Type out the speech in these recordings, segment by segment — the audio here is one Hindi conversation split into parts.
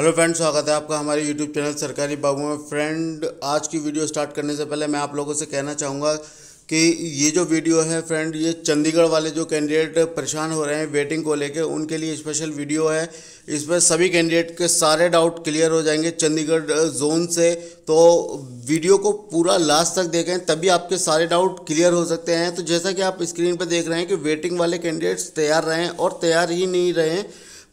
हेलो फ्रेंड स्वागत है आपका हमारे यूट्यूब चैनल सरकारी बाबू में फ्रेंड आज की वीडियो स्टार्ट करने से पहले मैं आप लोगों से कहना चाहूँगा कि ये जो वीडियो है फ्रेंड ये चंडीगढ़ वाले जो कैंडिडेट परेशान हो रहे हैं वेटिंग को लेके उनके लिए स्पेशल वीडियो है इसमें सभी कैंडिडेट के सारे डाउट क्लियर हो जाएंगे चंडीगढ़ जोन से तो वीडियो को पूरा लास्ट तक देखें तभी आपके सारे डाउट क्लियर हो सकते हैं तो जैसा कि आप स्क्रीन पर देख रहे हैं कि वेटिंग वाले कैंडिडेट्स तैयार रहें और तैयार ही नहीं रहें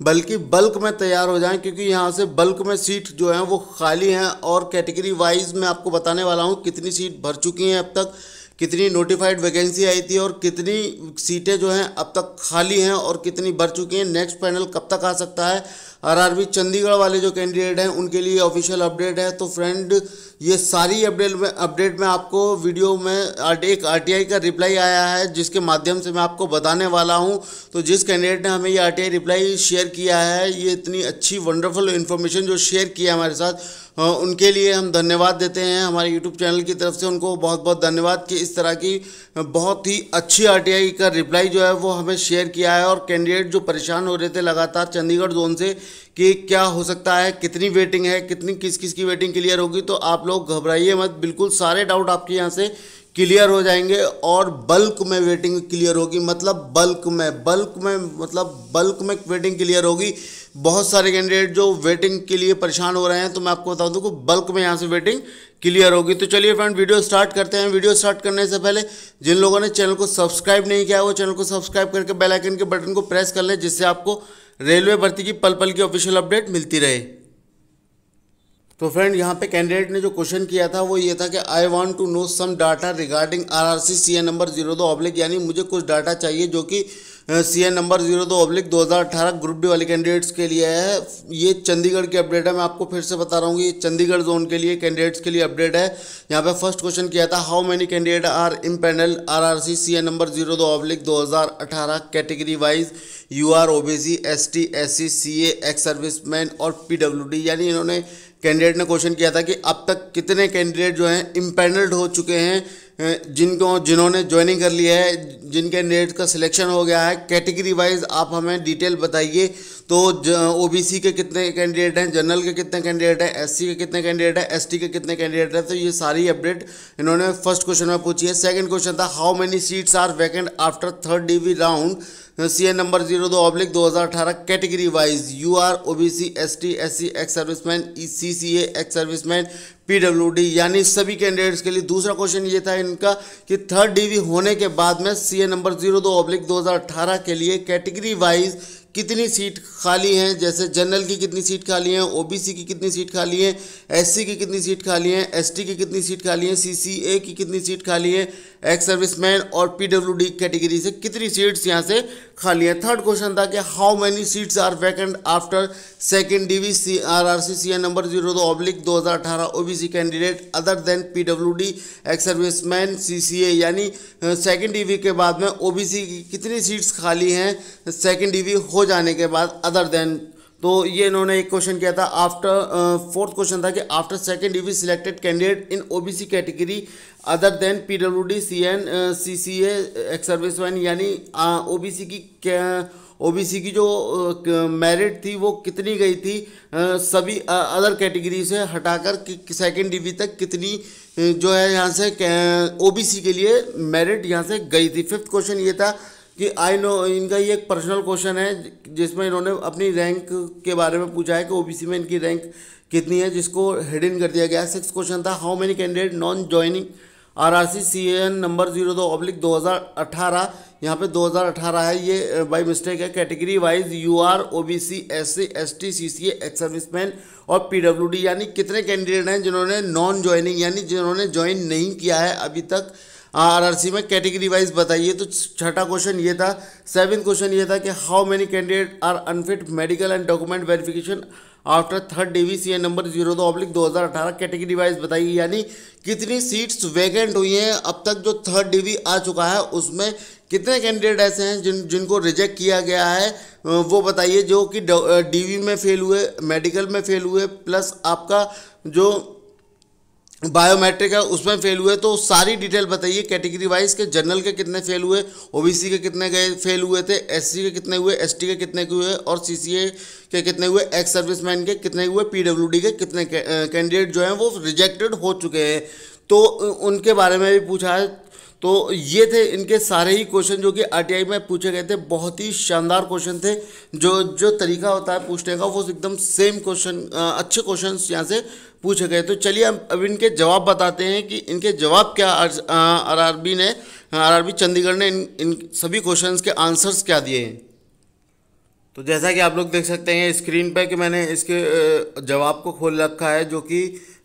बल्कि बल्क में तैयार हो जाएं क्योंकि यहाँ से बल्क में सीट जो है वो खाली हैं और कैटेगरी वाइज मैं आपको बताने वाला हूँ कितनी सीट भर चुकी हैं अब तक कितनी नोटिफाइड वैकेंसी आई थी और कितनी सीटें जो हैं अब तक खाली हैं और कितनी भर चुकी हैं नेक्स्ट पैनल कब तक आ सकता है आरआरबी चंडीगढ़ वाले जो कैंडिडेट हैं उनके लिए ऑफिशियल अपडेट है तो फ्रेंड ये सारी अपडेट में अपडेट में आपको वीडियो में एक आरटीआई का रिप्लाई आया है जिसके माध्यम से मैं आपको बताने वाला हूँ तो जिस कैंडिडेट ने हमें ये आरटीआई रिप्लाई शेयर किया है ये इतनी अच्छी वंडरफुल इन्फॉर्मेशन जो शेयर किया हमारे साथ उनके लिए हम धन्यवाद देते हैं हमारे यूट्यूब चैनल की तरफ से उनको बहुत बहुत धन्यवाद कि इस तरह की बहुत ही अच्छी आर का रिप्लाई जो है वो हमें शेयर किया है और कैंडिडेट जो परेशान हो रहे थे लगातार चंडीगढ़ जोन से कि क्या हो सकता है कितनी वेटिंग है कितनी किस किस की वेटिंग क्लियर होगी तो आप लोग घबराइए मत बिल्कुल सारे डाउट आपके यहाँ से क्लियर हो जाएंगे और बल्क में वेटिंग क्लियर होगी मतलब बल्क में बल्क में मतलब बल्क में वेटिंग क्लियर होगी बहुत सारे कैंडिडेट जो वेटिंग के लिए परेशान हो रहे हैं तो मैं आपको बता दूं कि बल्क में यहां से वेटिंग क्लियर होगी तो चलिए फ्रेंड वीडियो स्टार्ट करते हैं वीडियो स्टार्ट करने से पहले जिन लोगों ने चैनल को सब्सक्राइब नहीं किया वो चैनल को सब्सक्राइब करके बेलाइकन के बटन को प्रेस कर लें जिससे आपको रेलवे भर्ती की पल पल की ऑफिशियल अपडेट मिलती रहे तो फ्रेंड यहाँ पे कैंडिडेट ने जो क्वेश्चन किया था वो ये था कि I want to know some data regarding RRC N number zero दो ऑब्लिक यानी मुझे कुछ डाटा चाहिए जो कि एन नंबर जीरो दो ऑब्लिक दो हज़ार अठारह ग्रुप डी वाले कैंडिडेट्स के लिए है ये चंडीगढ़ की अपडेट है मैं आपको फिर से बता रहा हूँ ये चंडीगढ़ जोन के लिए कैंडिडेट्स के लिए अपडेट है यहाँ पर फर्स्ट क्वेश्चन किया था how many candidate are empanel R R C C N number zero दो ऑब्लिक दो हज़ार अठारह category wise U R O B C S T S C C A ex man और पी डब्ल्यू डी यानी इन्होंने कैंडिडेट ने क्वेश्चन किया था कि अब तक कितने कैंडिडेट जो हैं इम्पेनल्ड हो चुके हैं जिनको जिन्होंने ज्वाइनिंग कर ली है जिन कैंडिडेट का सिलेक्शन हो गया है कैटेगरी वाइज आप हमें डिटेल बताइए तो ओबीसी के कितने कैंडिडेट हैं जनरल के कितने कैंडिडेट हैं एससी के कितने कैंडिडेट हैं एसटी के कितने कैंडिडेट हैं तो ये सारी अपडेट इन्होंने फर्स्ट क्वेश्चन में पूछी है सेकंड क्वेश्चन था how many seats are vacant after third DV round C N number zero दो ऑब्लिक दो हज़ार अठारह category wise U R O B C S T S C ex serviceman C C ex serviceman P W D यानी सभी कैंडिडेट्स के लिए दूसरा क्वेश्चन ये था इनका कि थर्ड वी होने के बाद में सी ए नंबर जीरो दो ऑब्लिक दो हज़ार अठारह के लिए कैटेगरी वाइज कितनी सीट खाली हैं जैसे जनरल की कितनी सीट खाली हैं ओबीसी की कितनी सीट खाली हैं एससी की कितनी सीट खाली हैं एसटी की कितनी सीट खाली हैं सीसीए की कितनी सीट खाली है एक्स सर्विसमैन और पीडब्ल्यूडी कैटेगरी से कितनी सीट्स यहाँ से खाली हैं थर्ड क्वेश्चन था कि how many seats are vacant after second D V C R R C C N number zero दो ऑब्लिक दो हज़ार अठारह O B C candidate other than P W D ex service man C C A यानी सेकेंड डी वी के बाद में ओ बी सी की कितनी सीट्स खाली हैं सेकेंड डिवी हो जाने के बाद अदर देन तो ये इन्होंने एक क्वेश्चन किया था आफ्टर फोर्थ क्वेश्चन था कि after second DV selected candidate in OBC category other than PWD CEN CCA ex service man यानी ओबीसी की ओबीसी की जो मेरिट थी वो कितनी गई थी सभी अदर कैटेगरी से हटाकर सेकेंड डिवी तक कितनी जो है यहाँ से ओबीसी के लिए मेरिट यहाँ से गई थी फिफ्थ क्वेश्चन ये था कि आई नो इनका ये एक पर्सनल क्वेश्चन है जिसमें इन्होंने अपनी रैंक के बारे में पूछा है कि ओबीसी में इनकी रैंक कितनी है जिसको हेड इन कर दिया गया सिक्स क्वेश्चन था how many candidate non joining R R C C N number zero दो ऑब्लिक दो हज़ार अठारह यहाँ पर दो हज़ार अठारह है ये बाई मिस्टेक है category wise U R O B C S C S T C C ex service man और पी डब्ल्यू डी यानी कितने कैंडिडेट हैं जिन्होंने नॉन ज्वाइनिंग यानी जिन्होंने ज्वाइन नहीं किया है अभी तक आरआरसी में कैटेगरी वाइज बताइए तो छठा क्वेश्चन ये था सेवन क्वेश्चन ये था कि how many candidate are unfit medical and document verification after third DV CA number zero दो अब्लिक दो हज़ार अठारह कैटेगरी वाइज बताइए यानी कितनी सीट्स वैकेंट हुई हैं अब तक जो थर्ड डिवी आ चुका है उसमें कितने कैंडिडेट ऐसे हैं जिन जिनको रिजेक्ट किया गया है वो बताइए जो कि डीवी में फेल हुए मेडिकल में फेल हुए प्लस आपका जो बायोमेट्रिक है उसमें फेल हुए तो सारी डिटेल बताइए कैटेगरी वाइज के जनरल के कितने फेल हुए ओबीसी के कितने गए फेल हुए थे एससी के कितने हुए एसटी के कितने हुए और सीसीए के कितने हुए एक्स सर्विसमैन के कितने हुए पीडब्ल्यूडी के कितने कैंडिडेट जो हैं वो रिजेक्टेड हो चुके हैं तो उनके बारे में भी पूछा है तो ये थे इनके सारे ही क्वेश्चन जो कि आरटीआई में पूछे गए थे बहुत ही शानदार क्वेश्चन थे जो जो तरीका होता है पूछने का वो एकदम सेम क्वेश्चन अच्छे क्वेश्चन यहाँ से पूछे गए तो चलिए अब इनके जवाब बताते हैं कि इनके जवाब क्या आर आर ने आर चंडीगढ़ ने इन इन सभी क्वेश्चन के आंसर्स क्या दिए हैं तो जैसा कि आप लोग देख सकते हैं स्क्रीन पर कि मैंने इसके जवाब को खोल रखा है जो कि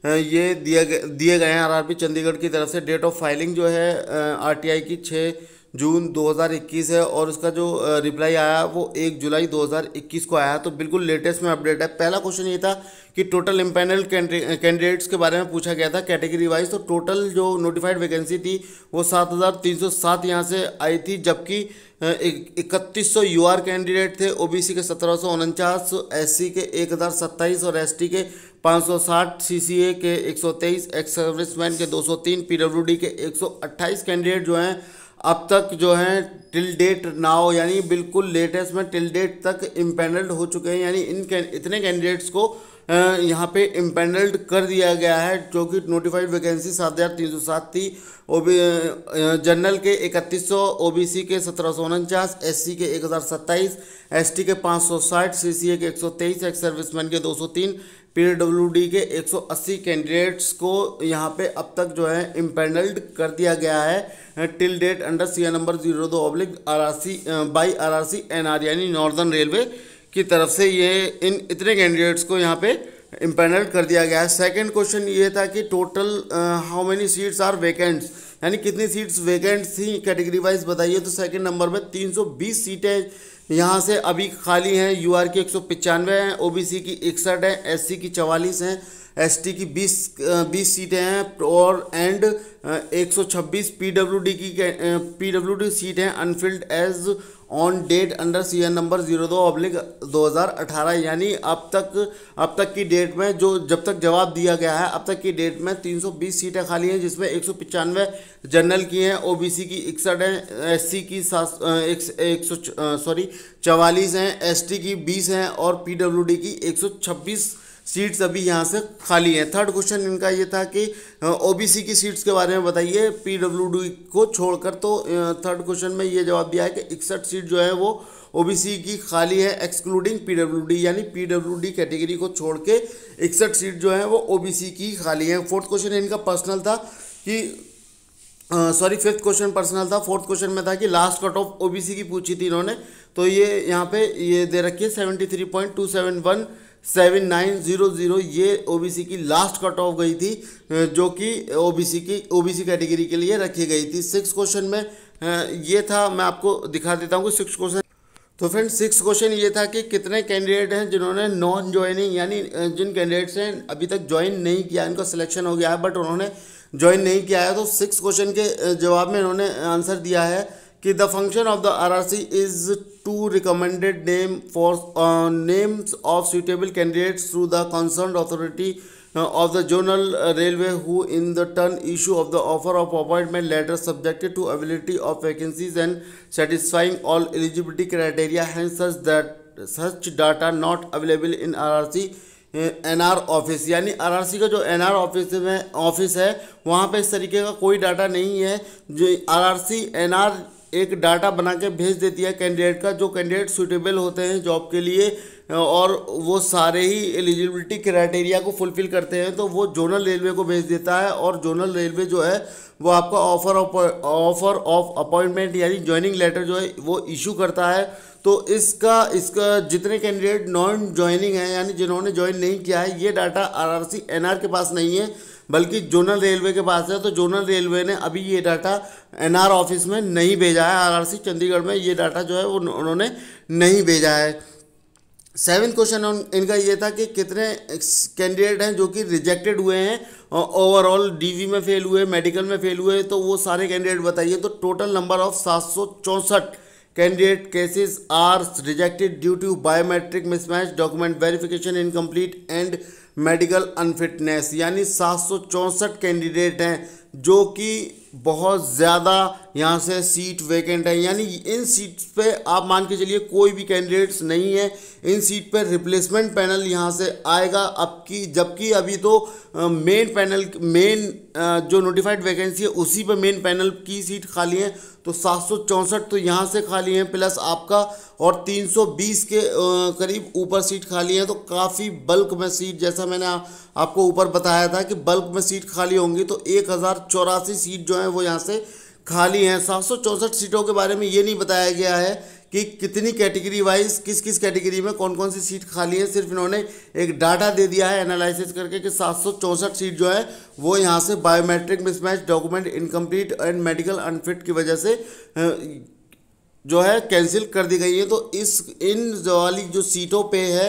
ये दिए गए दिए गए हैं आरआरबी चंडीगढ़ की तरफ से डेट ऑफ फाइलिंग जो है आरटीआई की छः जून 2021 है और उसका जो रिप्लाई आया वो एक जुलाई 2021 को आया तो बिल्कुल लेटेस्ट में अपडेट है पहला क्वेश्चन ये था कि टोटल इम्पेनल कैंडिडेट्स के बारे में पूछा गया था कैटेगरी वाइज तो टोटल जो नोटिफाइड वैकेंसी थी वो 7,307 यहाँ से आई थी जबकि इकतीस सौ यू आर कैंडिडेट थे ओबीसी के सत्रह सौ उनचास एस के एक हज़ार सत्ताईस और एस के 560 सीसीए के 123 एक्स सर्विसमैन के 203 पीडब्ल्यूडी के 128 कैंडिडेट जो हैं अब तक जो हैं टिल डेट नाव यानी बिल्कुल लेटेस्ट में टिल डेट तक इम्पेनल्ड हो चुके हैं यानी इन इतने कैंडिडेट्स को यहाँ पे इम्पेनल्ड कर दिया गया है जो कि नोटिफाइड वैकेंसी सात हज़ार तीन सौ सात थी ओ बी जनरल के इकतीस सौ ओ बी सी के सत्रह सौ उनचास एस सी के एक हज़ार सत्ताईस एस टी के पाँच सौ साठ सी सी ए के एक सौ तेईस एक्स सर्विसमैन के दो सौ तीन पीडब्ल्यूडी के 180 कैंडिडेट्स को यहाँ पे अब तक जो है इम्पेनल्ड कर दिया गया है till date under C number zero दो oblique R R C by R R C N R यानी नॉर्दर्न रेलवे की तरफ से ये इन इतने कैंडिडेट्स को यहाँ पे इम्पेनल्ड कर दिया गया है सेकेंड क्वेश्चन ये था कि total how many seats are vacants यानी कितनी सीट्स वेकेंट थी कैटेगरी वाइज बताइए तो सेकेंड नंबर में तीन सीटें यहाँ से अभी खाली हैं यू आर की एक सौ पचानवे हैं ओ बी सी की इकसठ हैं एस सी की चवालीस हैं एस टी की बीस बीस सीटें हैं और एंड एक सौ छब्बीस पी डब्ल्यू डी की पी डब्ल्यू डी सीट हैं unfilled as on date under C N number zero दो अब्लिक दो हज़ार अठारह यानी अब तक अब तक की डेट में जो जब तक जवाब दिया गया है अब तक की डेट में तीन सौ बीस सीटें खाली हैं जिसमें एक सौ पचानवे जनरल की हैं ओ बी सी की इकसठ हैं एस सी की सात एक सौ सॉरी चवालीस हैं एस टी की बीस हैं और पी डब्ल्यू डी की एक सौ छब्बीस सीट्स अभी यहाँ से खाली हैं थर्ड क्वेश्चन इनका ये था कि ओबीसी की सीट्स के बारे में बताइए पीडब्ल्यूडी को छोड़कर तो थर्ड क्वेश्चन में ये जवाब दिया है कि इकसठ सीट जो है वो ओबीसी की खाली है एक्सक्लूडिंग पीडब्ल्यूडी यानी पीडब्ल्यूडी कैटेगरी को छोड़ के इकसठ सीट जो है वो ओबीसी की खाली है फोर्थ क्वेश्चन इनका पर्सनल था कि सॉरी फिफ्थ क्वेश्चन पर्सनल था फोर्थ क्वेश्चन में था कि लास्ट कट ऑफ ओबीसी की पूछी थी इन्होंने तो ये यहाँ पे ये दे रखी है seventy three point two seven one seven nine zero zero ये ओबीसी की लास्ट कट ऑफ गई थी जो कि ओबीसी की ओबीसी कैटेगरी के लिए रखी गई थी सिक्स क्वेश्चन में ये था मैं आपको दिखा देता हूँ कि सिक्स क्वेश्चन तो फ्रेंड सिक्स क्वेश्चन ये था कि कितने कैंडिडेट हैं जिन्होंने नॉन ज्वाइनिंग यानी जिन कैंडिडेट्स हैं अभी तक ज्वाइन नहीं किया इनका सिलेक्शन हो गया है बट उन्होंने ज्वाइन नहीं किया है तो सिक्स क्वेश्चन के जवाब में इन्होंने आंसर दिया है कि the function of the R R C is to recommended name for names of suitable candidates through the concern authority of the zonal railway who in the turn issue of the offer of appointment letter subjected to availability of vacancies and satisfying all eligibility criteria and such that such data not available in R R C NR office यानी आरआरसी का जो एनआर ऑफिस में ऑफिस है वहाँ पे इस तरीके का कोई डाटा नहीं है जो आरआरसी एनआर एक डाटा बना के भेज देती है कैंडिडेट का जो कैंडिडेट सुटेबल होते हैं जॉब के लिए और वो सारे ही एलिजिबिलिटी क्राइटेरिया को फुलफ़िल करते हैं तो वो जोनल रेलवे को भेज देता है और जोनल रेलवे जो है वो आपका ऑफर ऑफर ऑफ अपॉइंटमेंट यानी ज्वाइनिंग लेटर जो है वो इशू करता है तो इसका इसका जितने कैंडिडेट नॉन ज्वाइनिंग है यानी जिन्होंने ज्वाइन नहीं किया है ये डाटा आरआरसी एनआर के पास नहीं है बल्कि जोनल रेलवे के पास है तो जोनल रेलवे ने अभी ये डाटा एनआर ऑफिस में नहीं भेजा है आरआरसी चंडीगढ़ में ये डाटा जो है वो उन्होंने नहीं भेजा है सेवन क्वेश्चन इनका ये था कि कितने कैंडिडेट हैं जो कि रिजेक्टेड हुए हैं ओवरऑल डीवी में फेल हुए मेडिकल में फेल हुए तो वो सारे कैंडिडेट बताइए तो टोटल नंबर ऑफ सात candidate cases are rejected due to biometric mismatch document verification incomplete and medical unfitness यानी सात कैंडिडेट हैं जो कि बहुत ज़्यादा यहाँ से सीट वैकेंट है यानी इन सीट पे आप मान के चलिए कोई भी कैंडिडेट्स नहीं है इन सीट पे रिप्लेसमेंट पैनल यहाँ से आएगा अब की जबकि अभी तो मेन पैनल मेन जो नोटिफाइड वैकेंसी है उसी पे मेन पैनल की सीट खाली है तो सात तो यहाँ से खाली हैं प्लस आपका और 320 के करीब ऊपर सीट खाली है तो काफ़ी बल्क में सीट जैसा मैंने आ, आपको ऊपर बताया था कि बल्क में सीट खाली होंगी तो एक सीट जो है वो यहाँ से खाली हैं सात सीटों के बारे में ये नहीं बताया गया है कि कितनी कैटेगरी वाइज किस किस कैटेगरी में कौन कौन सी सीट खाली है सिर्फ इन्होंने एक डाटा दे दिया है एनालिसिस करके कि सात सीट जो है वो यहाँ से biometric mismatch document incomplete and medical unfit की वजह से जो है कैंसिल कर दी गई है तो इस इन वाली जो सीटों पे है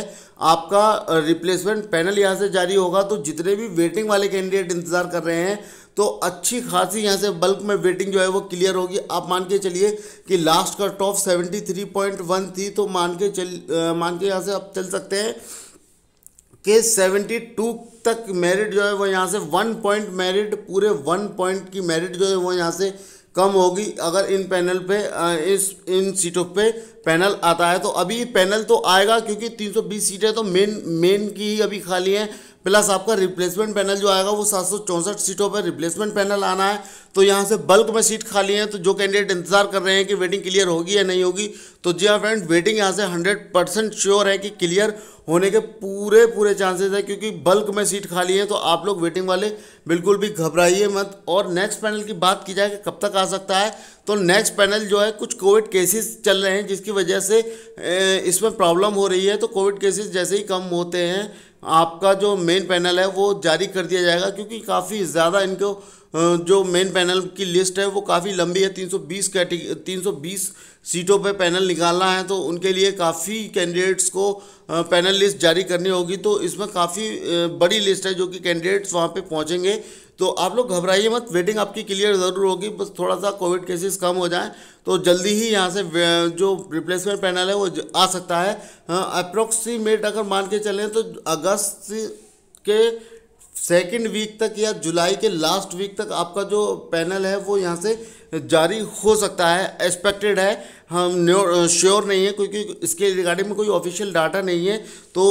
आपका रिप्लेसमेंट पैनल यहाँ से जारी होगा तो जितने भी वेटिंग वाले कैंडिडेट इंतज़ार कर रहे हैं तो अच्छी खासी यहाँ से बल्क में वेटिंग जो है वो क्लियर होगी आप मान के चलिए कि लास्ट का टॉप वन थी तो मान के चल मान के यहाँ से आप चल सकते हैं कि 72 तक मेरिट जो है वो यहाँ से वन पॉइंट मेरिट पूरे वन पॉइंट की मेरिट जो है वो यहाँ से कम होगी अगर इन पैनल पे इस इन सीटों पे पैनल आता है तो अभी पैनल तो आएगा क्योंकि 320 सीटें तो मेन मेन की ही अभी खाली हैं प्लस आपका रिप्लेसमेंट पैनल जो आएगा वो सात सीटों पर रिप्लेसमेंट पैनल आना है तो यहाँ से बल्क में सीट खाली है तो जो कैंडिडेट इंतजार कर रहे हैं कि वेटिंग क्लियर होगी या नहीं होगी तो जी हाँ फ्रेंड वेटिंग यहाँ से हंड्रेड परसेंट श्योर है कि क्लियर होने के पूरे पूरे चांसेस है क्योंकि बल्क में सीट खाली है तो आप लोग वेटिंग वाले बिल्कुल भी घबराइए मत और नेक्स्ट पैनल की बात की जाए कि कब तक आ सकता है तो नेक्स्ट पैनल जो है कुछ कोविड केसेस चल रहे हैं जिसकी वजह से इसमें प्रॉब्लम हो रही है तो कोविड केसेस जैसे ही कम होते हैं आपका जो मेन पैनल है वो जारी कर दिया जाएगा क्योंकि काफ़ी ज़्यादा इनको जो मेन पैनल की लिस्ट है वो काफ़ी लंबी है 320 कैटेगरी 320 सीटों पे पैनल निकालना है तो उनके लिए काफ़ी कैंडिडेट्स को पैनल लिस्ट जारी करनी होगी तो इसमें काफ़ी बड़ी लिस्ट है जो कि कैंडिडेट्स वहाँ पे पहुँचेंगे तो आप लोग घबराइए मत वेटिंग आपकी क्लियर ज़रूर होगी बस थोड़ा सा कोविड केसेस कम हो जाए तो जल्दी ही यहाँ से जो रिप्लेसमेंट पैनल है वो आ सकता है अप्रोक्सीमेट हाँ, अगर मान के चलें तो अगस्त के सेकेंड वीक तक या जुलाई के लास्ट वीक तक आपका जो पैनल है वो यहाँ से जारी हो सकता है एक्सपेक्टेड है हम श्योर नहीं है क्योंकि इसके रिगार्डिंग में कोई ऑफिशियल डाटा नहीं है तो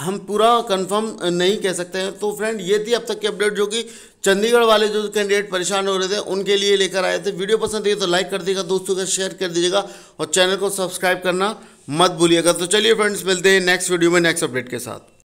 हम पूरा कंफर्म नहीं कह सकते हैं तो फ्रेंड ये थी अब तक की अपडेट जो कि चंडीगढ़ वाले जो कैंडिडेट परेशान हो रहे थे उनके लिए लेकर आए थे वीडियो पसंद आई तो लाइक कर दीजिएगा दोस्तों का शेयर कर दीजिएगा और चैनल को सब्सक्राइब करना मत भूलिएगा तो चलिए फ्रेंड्स मिलते हैं नेक्स्ट वीडियो में नेक्स्ट अपडेट के साथ